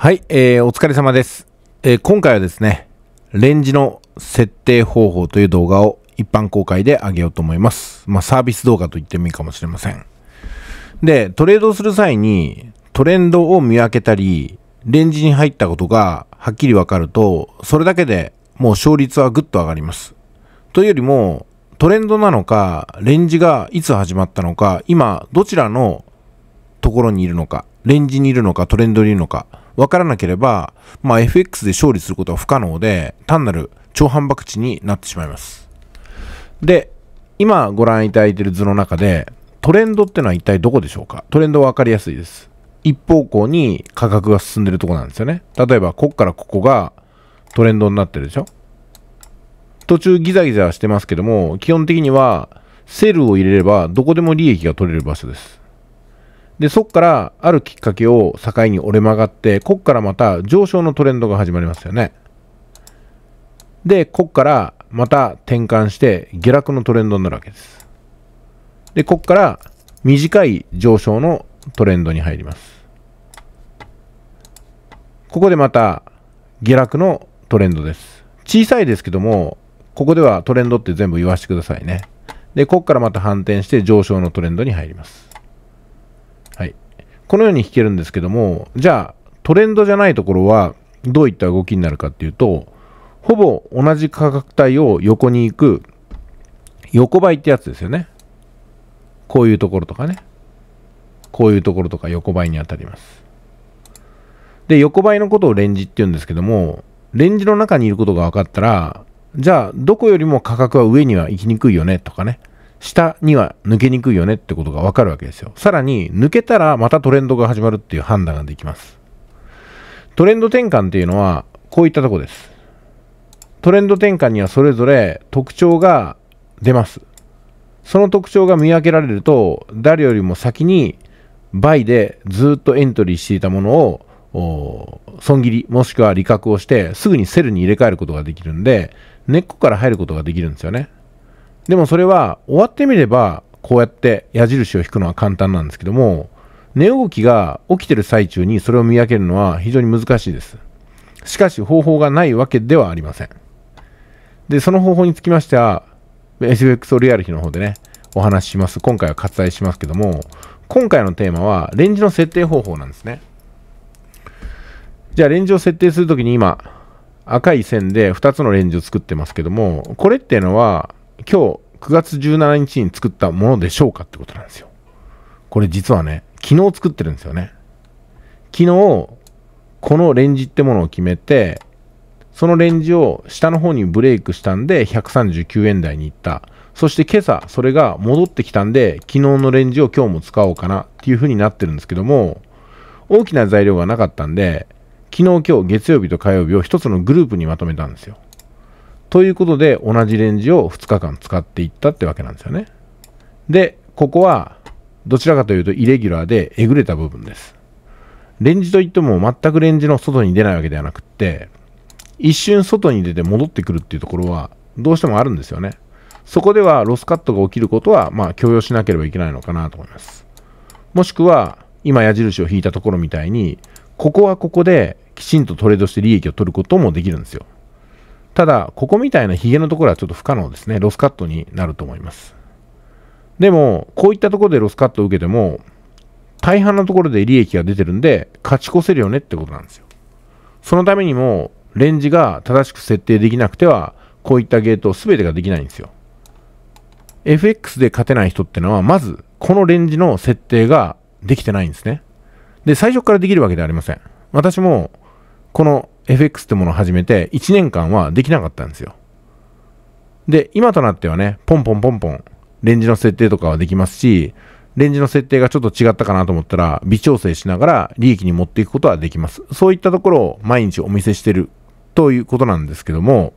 はい、えー、お疲れ様です、えー、今回はですね、レンジの設定方法という動画を一般公開で上げようと思います。まあ、サービス動画と言ってもいいかもしれません。で、トレードする際にトレンドを見分けたり、レンジに入ったことがはっきりわかると、それだけでもう勝率はぐっと上がります。というよりも、トレンドなのか、レンジがいつ始まったのか、今どちらのところにいるのか、レンジにいるのか、トレンドにいるのか、わからなければ、まあ、FX で勝利することは不可能で、単なる超反博打になってしまいます。で、今ご覧いただいている図の中で、トレンドってのは一体どこでしょうかトレンドは分かりやすいです。一方向に価格が進んでるとこなんですよね。例えば、こっからここがトレンドになってるでしょ途中ギザギザしてますけども、基本的にはセルを入れればどこでも利益が取れる場所です。で、そこからあるきっかけを境に折れ曲がって、こっからまた上昇のトレンドが始まりますよね。で、こっからまた転換して下落のトレンドになるわけです。で、こっから短い上昇のトレンドに入ります。ここでまた下落のトレンドです。小さいですけども、ここではトレンドって全部言わせてくださいね。で、ここからまた反転して上昇のトレンドに入ります。このように弾けるんですけども、じゃあトレンドじゃないところはどういった動きになるかっていうと、ほぼ同じ価格帯を横に行く横ばいってやつですよね。こういうところとかね。こういうところとか横ばいに当たります。で、横ばいのことをレンジって言うんですけども、レンジの中にいることが分かったら、じゃあ、どこよりも価格は上には行きにくいよねとかね。下には抜けにくいよねってことがわかるわけですよ。さらに、抜けたらまたトレンドが始まるっていう判断ができます。トレンド転換っていうのは、こういったとこです。トレンド転換にはそれぞれ特徴が出ます。その特徴が見分けられると、誰よりも先に倍でずっとエントリーしていたものを、損切り、もしくは利確をして、すぐにセルに入れ替えることができるんで、根っこから入ることができるんですよね。でもそれは終わってみればこうやって矢印を引くのは簡単なんですけども寝動きが起きてる最中にそれを見分けるのは非常に難しいですしかし方法がないわけではありませんでその方法につきましては SFX オリアル日の方でねお話しします今回は割愛しますけども今回のテーマはレンジの設定方法なんですねじゃあレンジを設定するときに今赤い線で2つのレンジを作ってますけどもこれっていうのは今日9月17日に作ったものでしょうかってことなんですよ。これ実はね、昨日作ってるんですよね。昨日、このレンジってものを決めて、そのレンジを下の方にブレイクしたんで、139円台に行った。そして今朝、それが戻ってきたんで、昨日のレンジを今日も使おうかなっていう風になってるんですけども、大きな材料がなかったんで、昨日今日月曜日と火曜日を一つのグループにまとめたんですよ。ということで、同じレンジを2日間使っていったってわけなんですよね。で、ここは、どちらかというとイレギュラーでえぐれた部分です。レンジといっても全くレンジの外に出ないわけではなくって、一瞬外に出て戻ってくるっていうところは、どうしてもあるんですよね。そこではロスカットが起きることは、まあ、許容しなければいけないのかなと思います。もしくは、今矢印を引いたところみたいに、ここはここできちんとトレードして利益を取ることもできるんですよ。ただ、ここみたいなヒゲのところはちょっと不可能ですね。ロスカットになると思います。でも、こういったところでロスカットを受けても、大半のところで利益が出てるんで、勝ち越せるよねってことなんですよ。そのためにも、レンジが正しく設定できなくては、こういったゲート全てができないんですよ。FX で勝てない人ってのは、まず、このレンジの設定ができてないんですね。で、最初からできるわけではありません。私も、この FX ってものを始めて1年間はできなかったんですよ。で、今となってはね、ポンポンポンポン、レンジの設定とかはできますし、レンジの設定がちょっと違ったかなと思ったら、微調整しながら利益に持っていくことはできます。そういったところを毎日お見せしてるということなんですけども、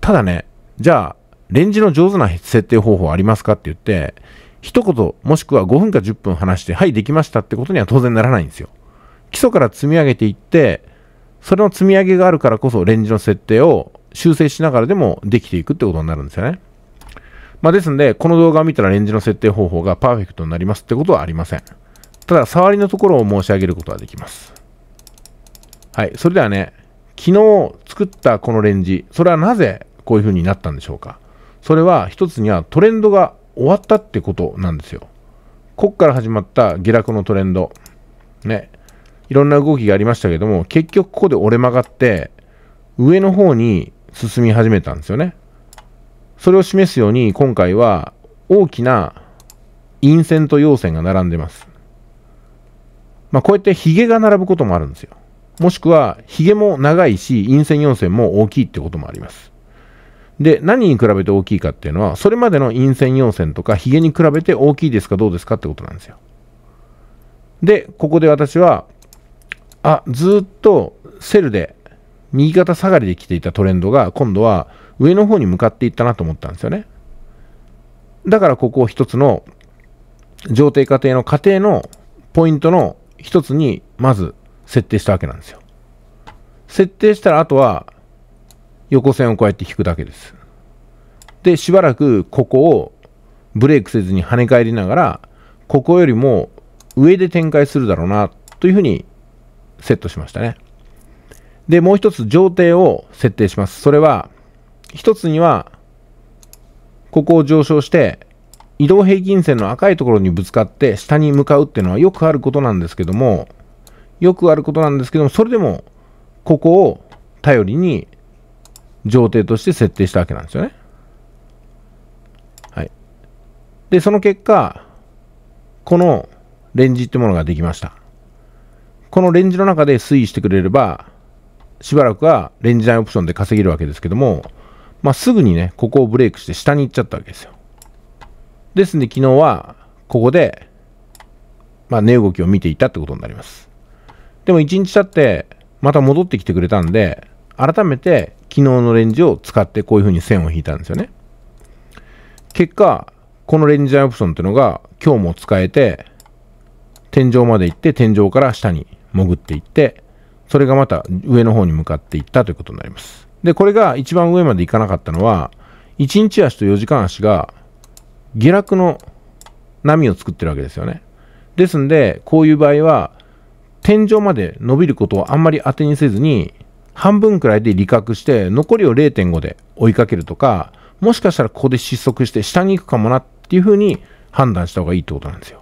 ただね、じゃあ、レンジの上手な設定方法ありますかって言って、一言もしくは5分か10分話して、はい、できましたってことには当然ならないんですよ。基礎から積み上げていって、それの積み上げがあるからこそレンジの設定を修正しながらでもできていくってことになるんですよね。まあ、ですので、この動画を見たらレンジの設定方法がパーフェクトになりますってことはありません。ただ、触りのところを申し上げることはできます。はい、それではね、昨日作ったこのレンジ、それはなぜこういう風になったんでしょうか。それは一つにはトレンドが終わったってことなんですよ。こっから始まった下落のトレンド。ね。いろんな動きがありましたけども、結局ここで折れ曲がって、上の方に進み始めたんですよね。それを示すように、今回は大きな陰線と陽線が並んでます。まあ、こうやってヒゲが並ぶこともあるんですよ。もしくは、ヒゲも長いし、陰線陽線も大きいってこともあります。で、何に比べて大きいかっていうのは、それまでの陰線陽線とか、ヒゲに比べて大きいですかどうですかってことなんですよ。で、ここで私は、あ、ずっとセルで右肩下がりで来ていたトレンドが今度は上の方に向かっていったなと思ったんですよね。だからここを一つの上定過程の過程のポイントの一つにまず設定したわけなんですよ。設定したらあとは横線をこうやって引くだけです。で、しばらくここをブレイクせずに跳ね返りながら、ここよりも上で展開するだろうなというふうにセットしましたね。で、もう一つ上程を設定します。それは、一つには、ここを上昇して、移動平均線の赤いところにぶつかって下に向かうっていうのはよくあることなんですけども、よくあることなんですけども、それでも、ここを頼りに上程として設定したわけなんですよね。はい。で、その結果、このレンジってものができました。このレンジの中で推移してくれれば、しばらくはレンジ内オプションで稼げるわけですけども、まあ、すぐにね、ここをブレイクして下に行っちゃったわけですよ。ですんで、昨日は、ここで、まあ、値動きを見ていたってことになります。でも、1日経って、また戻ってきてくれたんで、改めて、昨日のレンジを使って、こういうふうに線を引いたんですよね。結果、このレンジ内オプションっていうのが、今日も使えて、天井まで行って、天井から下に潜っていってそれがまた上の方に向かっていったということになりますでこれが一番上まで行かなかったのは1日足と4時間足が下落の波を作ってるわけですよねですんでこういう場合は天井まで伸びることをあんまり当てにせずに半分くらいで利確して残りを0.5で追いかけるとかもしかしたらここで失速して下に行くかもなっていうふうに判断した方がいいってことなんですよ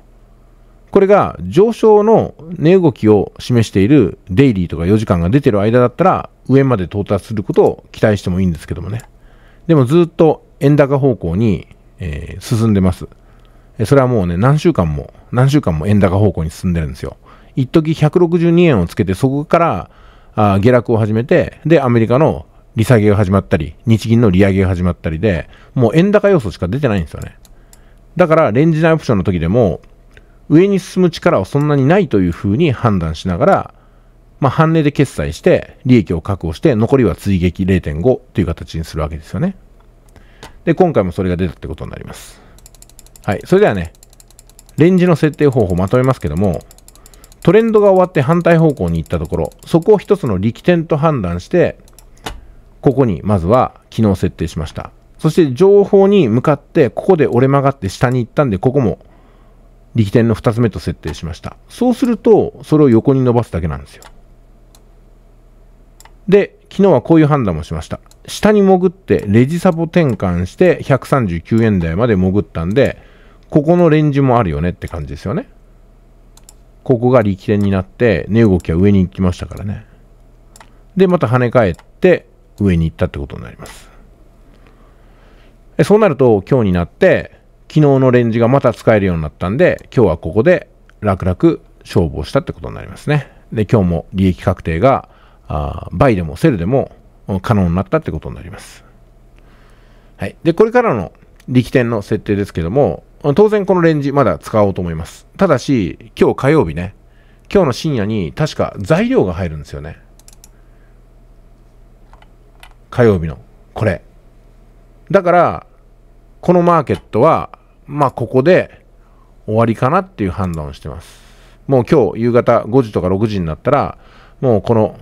これが上昇の値動きを示しているデイリーとか4時間が出てる間だったら上まで到達することを期待してもいいんですけどもね。でもずっと円高方向に、えー、進んでます。それはもうね、何週間も、何週間も円高方向に進んでるんですよ。一時162円をつけて、そこからあ下落を始めて、で、アメリカの利下げが始まったり、日銀の利上げが始まったりで、もう円高要素しか出てないんですよね。だから、レンジ内オプションの時でも、上に進む力はそんなにないというふうに判断しながら、まあ、半値で決済して、利益を確保して、残りは追撃0.5という形にするわけですよね。で、今回もそれが出たってことになります。はい。それではね、レンジの設定方法まとめますけども、トレンドが終わって反対方向に行ったところ、そこを一つの力点と判断して、ここにまずは機能設定しました。そして情報に向かって、ここで折れ曲がって下に行ったんで、ここも力点の2つ目と設定しました。そうすると、それを横に伸ばすだけなんですよ。で、昨日はこういう判断もしました。下に潜って、レジサポ転換して139円台まで潜ったんで、ここのレンジもあるよねって感じですよね。ここが力点になって、値動きは上に行きましたからね。で、また跳ね返って、上に行ったってことになります。そうなると、今日になって、昨日のレンジがまた使えるようになったんで、今日はここで楽々勝負をしたってことになりますね。で、今日も利益確定が、あバイでもセルでも可能になったってことになります。はい。で、これからの力点の設定ですけども、当然このレンジまだ使おうと思います。ただし、今日火曜日ね、今日の深夜に確か材料が入るんですよね。火曜日の、これ。だから、このマーケットはまあ、ここで終わりかなっていう判断をしてます。もう今日夕方5時とか6時になったら、もうこの、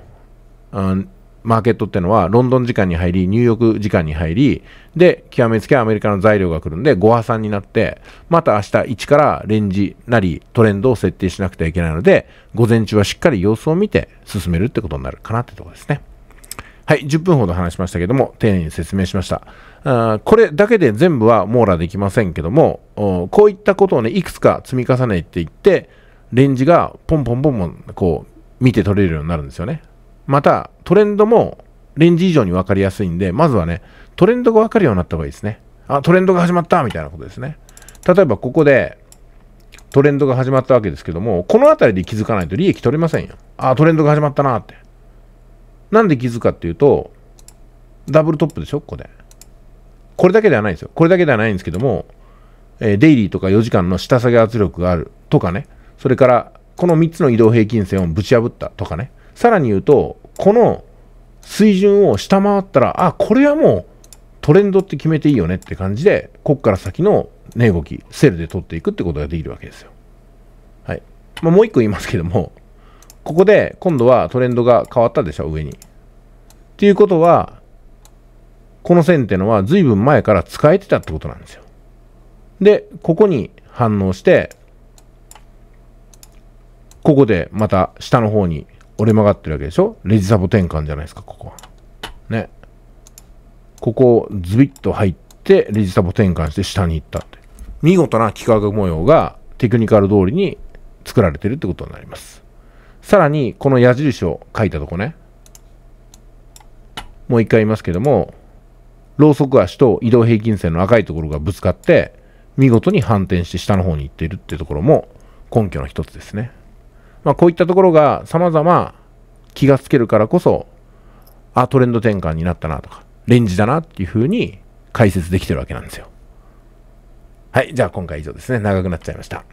うんマーケットってのはロンドン時間に入り、ニューヨーク時間に入り、で、極めつけアメリカの材料が来るんで、5破産になって、また明日1からレンジなりトレンドを設定しなくてはいけないので、午前中はしっかり様子を見て進めるってことになるかなってとこですね。はい、10分ほど話しましたけども、丁寧に説明しました。あこれだけで全部は網羅できませんけども、こういったことをね、いくつか積み重ねていって、レンジがポンポンポンポン、こう、見て取れるようになるんですよね。また、トレンドもレンジ以上に分かりやすいんで、まずはね、トレンドが分かるようになった方がいいですね。あ、トレンドが始まったみたいなことですね。例えばここで、トレンドが始まったわけですけども、この辺りで気づかないと利益取れませんよ。あ、トレンドが始まったなって。なんで気づかっていうと、ダブルトップでしょここで。これだけではないんですよ。これだけではないんですけども、えー、デイリーとか4時間の下下げ圧力があるとかね、それからこの3つの移動平均線をぶち破ったとかね、さらに言うと、この水準を下回ったら、あ、これはもうトレンドって決めていいよねって感じで、こっから先の値動き、セルで取っていくってことができるわけですよ。はい。まあ、もう一個言いますけども、ここで今度はトレンドが変わったでしょ、上に。っていうことは、この線っていうのは随分前から使えてたってことなんですよ。で、ここに反応して、ここでまた下の方に折れ曲がってるわけでしょレジサボ転換じゃないですか、ここは。ね。ここをズビッと入って、レジサボ転換して下に行ったって。見事な幾何学模様がテクニカル通りに作られてるってことになります。さらに、この矢印を書いたとこね。もう一回言いますけども、ローソク足と移動平均線の赤いところがぶつかって、見事に反転して下の方に行っているってところも根拠の一つですね。まあ、こういったところが様々気がつけるからこそ、あ、トレンド転換になったなとか、レンジだなっていうふうに解説できてるわけなんですよ。はい、じゃあ今回以上ですね。長くなっちゃいました。